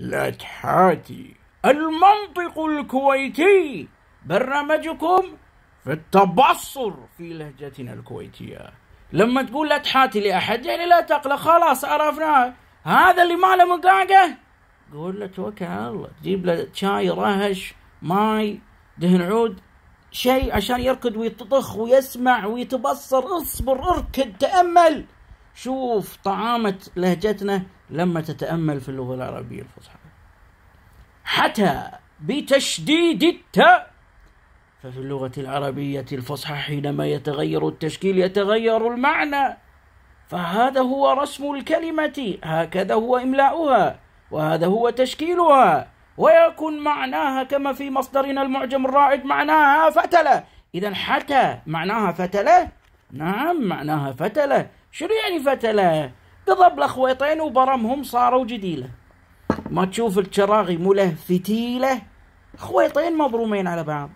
لا تحاتي المنطق الكويتي برنامجكم في التبصر في لهجتنا الكويتية لما تقول لا تحاتي لأحد يعني لا تقلق خلاص عرفناه هذا اللي ما له مقاقة قول له توكل على الله جيب له شاي رهش ماي دهن عود شيء عشان يركض ويتطخ ويسمع ويتبصر اصبر اركض تأمل شوف طعامة لهجتنا لما تتأمل في اللغة العربية الفصحى حتى بتشديد التاء ففي اللغة العربية الفصحى حينما يتغير التشكيل يتغير المعنى فهذا هو رسم الكلمة هكذا هو إملاؤها وهذا هو تشكيلها ويكن معناها كما في مصدرنا المعجم الرائد معناها فتلة إذا حتى معناها فتلة نعم معناها فتلة شنو يعني فتلة قضب الاخويطين وبرمهم صاروا جديلة ما تشوف الشراغي مله فتيلة خويطين مبرومين على بعض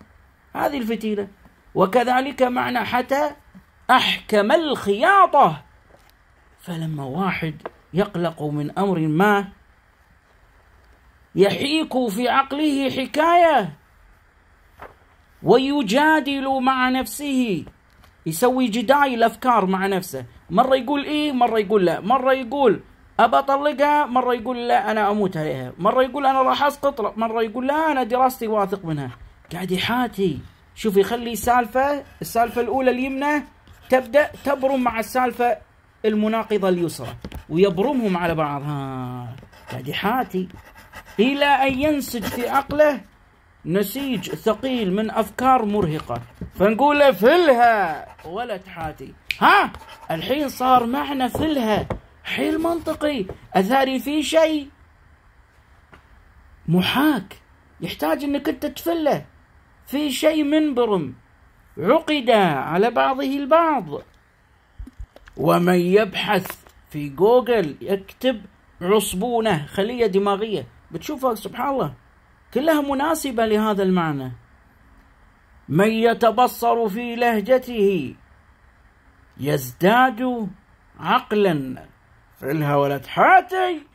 هذه الفتيلة وكذلك معنى حتى أحكم الخياطة فلما واحد يقلق من أمر ما يحيك في عقله حكاية ويجادل مع نفسه يسوي جداي الافكار مع نفسه مره يقول ايه مره يقول لا مره يقول ابى اطلقها مره يقول لا انا اموت عليها مره يقول انا راح اسقط مره يقول لا انا دراستي واثق منها قاعد يحاتي شوف يخلي سالفه السالفه الاولى اليمنى تبدا تبرم مع السالفه المناقضه اليسرى ويبرمهم على بعض ها قاعد يحاتي الى ان ينسج في عقله نسيج ثقيل من افكار مرهقه فنقول فلها ولا تحاتي ها الحين صار معنى فلها حيل منطقي اثاري في شيء محاك يحتاج انك انت تفله في شيء منبرم عقد على بعضه البعض ومن يبحث في جوجل يكتب عصبونه خليه دماغيه بتشوفها سبحان الله كلها مناسبة لهذا المعنى من يتبصر في لهجته يزداد عقلا فعلها ولد حاتي